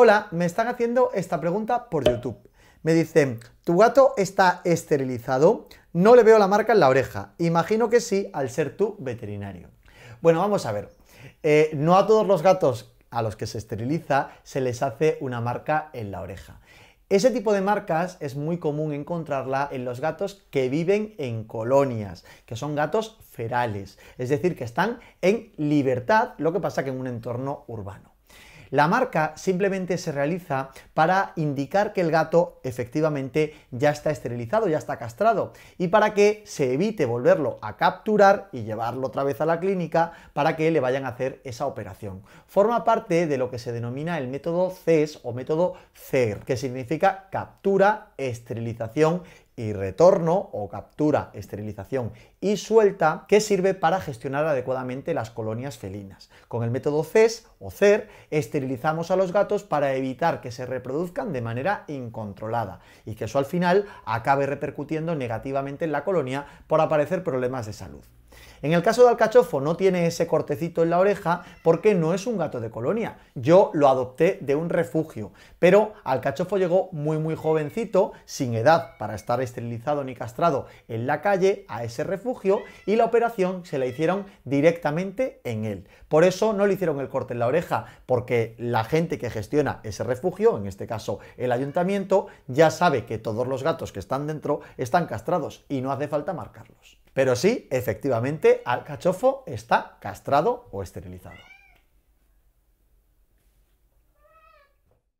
Hola, me están haciendo esta pregunta por YouTube. Me dicen, ¿tu gato está esterilizado? No le veo la marca en la oreja. Imagino que sí, al ser tu veterinario. Bueno, vamos a ver. Eh, no a todos los gatos a los que se esteriliza se les hace una marca en la oreja. Ese tipo de marcas es muy común encontrarla en los gatos que viven en colonias, que son gatos ferales, es decir, que están en libertad, lo que pasa que en un entorno urbano. La marca simplemente se realiza para indicar que el gato efectivamente ya está esterilizado, ya está castrado, y para que se evite volverlo a capturar y llevarlo otra vez a la clínica para que le vayan a hacer esa operación. Forma parte de lo que se denomina el método CES o método CER, que significa captura, esterilización y retorno o captura, esterilización y suelta que sirve para gestionar adecuadamente las colonias felinas. Con el método CES o CER, este esterilizamos a los gatos para evitar que se reproduzcan de manera incontrolada y que eso al final acabe repercutiendo negativamente en la colonia por aparecer problemas de salud. En el caso de alcachofo no tiene ese cortecito en la oreja porque no es un gato de colonia. Yo lo adopté de un refugio, pero alcachofo llegó muy muy jovencito, sin edad para estar esterilizado ni castrado en la calle a ese refugio y la operación se la hicieron directamente en él. Por eso no le hicieron el corte en la oreja porque la gente que gestiona ese refugio, en este caso el ayuntamiento, ya sabe que todos los gatos que están dentro están castrados y no hace falta marcarlos. Pero sí, efectivamente, al cachofo está castrado o esterilizado.